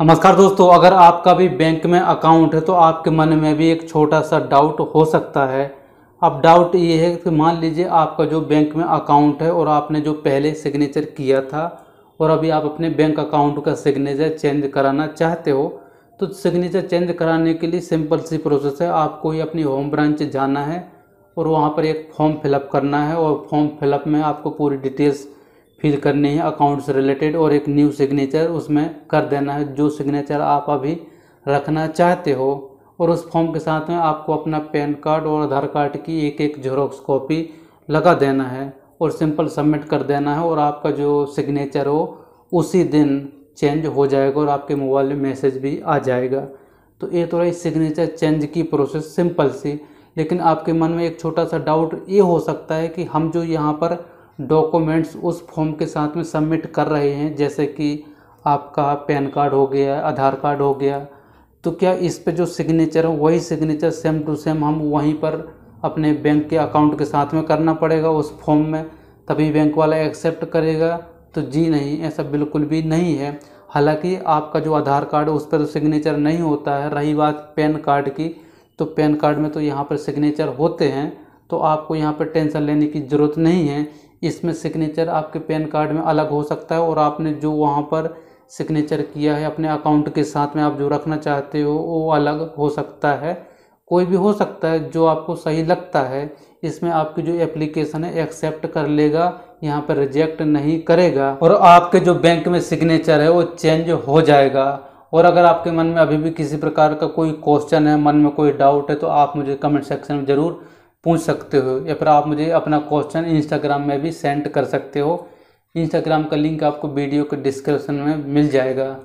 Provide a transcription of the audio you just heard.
नमस्कार दोस्तों अगर आपका भी बैंक में अकाउंट है तो आपके मन में भी एक छोटा सा डाउट हो सकता है अब डाउट ये है कि मान लीजिए आपका जो बैंक में अकाउंट है और आपने जो पहले सिग्नेचर किया था और अभी आप अपने बैंक अकाउंट का सिग्नेचर चेंज कराना चाहते हो तो सिग्नेचर चेंज कराने के लिए सिंपल सी प्रोसेस है आपको ही अपनी होम ब्रांच जाना है और वहाँ पर एक फॉर्म फिलअप करना है और फॉर्म फिलअप में आपको पूरी डिटेल्स फिल करनी है अकाउंट से रिलेटेड और एक न्यू सिग्नेचर उसमें कर देना है जो सिग्नेचर आप अभी रखना चाहते हो और उस फॉर्म के साथ में आपको अपना पैन कार्ड और आधार कार्ड की एक एक जेरोक्स कॉपी लगा देना है और सिंपल सबमिट कर देना है और आपका जो सिग्नेचर हो उसी दिन चेंज हो जाएगा और आपके मोबाइल में मैसेज भी आ जाएगा तो ये तो रही सिग्नेचर चेंज की प्रोसेस सिंपल सी लेकिन आपके मन में एक छोटा सा डाउट ये हो सकता है कि हम जो यहाँ पर डॉक्यूमेंट्स उस फॉर्म के साथ में सबमिट कर रहे हैं जैसे कि आपका पैन कार्ड हो गया आधार कार्ड हो गया तो क्या इस पे जो सिग्नेचर है वही सिग्नेचर सेम टू सेम हम वहीं पर अपने बैंक के अकाउंट के साथ में करना पड़ेगा उस फॉर्म में तभी बैंक वाला एक्सेप्ट करेगा तो जी नहीं ऐसा बिल्कुल भी नहीं है हालांकि आपका जो आधार कार्ड है उस पर तो सिग्नेचर नहीं होता है रही बात पैन कार्ड की तो पैन कार्ड में तो यहाँ पर सिग्नेचर होते हैं तो आपको यहाँ पर टेंशन लेने की ज़रूरत नहीं है इसमें सिग्नेचर आपके पैन कार्ड में अलग हो सकता है और आपने जो वहाँ पर सिग्नेचर किया है अपने अकाउंट के साथ में आप जो रखना चाहते हो वो अलग हो सकता है कोई भी हो सकता है जो आपको सही लगता है इसमें आपकी जो एप्लीकेशन है एक्सेप्ट कर लेगा यहाँ पर रिजेक्ट नहीं करेगा और आपके जो बैंक में सिग्नेचर है वो चेंज हो जाएगा और अगर आपके मन में अभी भी किसी प्रकार का कोई क्वेश्चन है मन में कोई डाउट है तो आप मुझे कमेंट सेक्शन में ज़रूर पूछ सकते हो या फिर आप मुझे अपना क्वेश्चन इंस्टाग्राम में भी सेंड कर सकते हो इंस्टाग्राम का लिंक आपको वीडियो के डिस्क्रिप्शन में मिल जाएगा